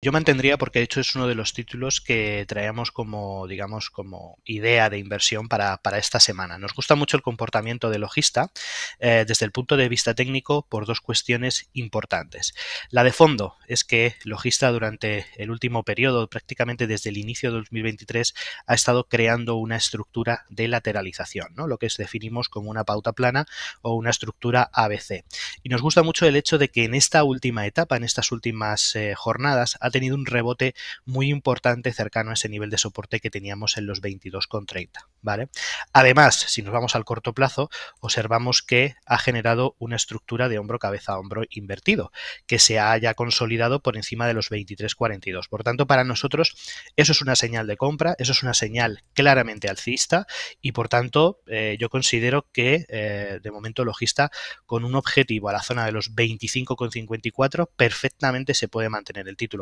Yo mantendría porque de hecho es uno de los títulos que traíamos como, digamos, como idea de inversión para, esta semana. Nos gusta mucho el comportamiento de logista eh, desde el punto de vista técnico por dos cuestiones importantes. La de fondo es que logista durante el último periodo, prácticamente desde el inicio de 2023, ha estado creando una estructura de lateralización, ¿no? lo que definimos como una pauta plana o una estructura ABC. Y nos gusta mucho el hecho de que en esta última etapa, en estas últimas eh, jornadas, ha tenido un rebote muy importante cercano a ese nivel de soporte que teníamos en los 22,30. ¿Vale? Además, si nos vamos al corto plazo, observamos que ha generado una estructura de hombro-cabeza-hombro -hombro invertido, que se haya consolidado por encima de los 23.42. Por tanto, para nosotros eso es una señal de compra, eso es una señal claramente alcista y por tanto eh, yo considero que eh, de momento logista con un objetivo a la zona de los 25.54 perfectamente se puede mantener el título.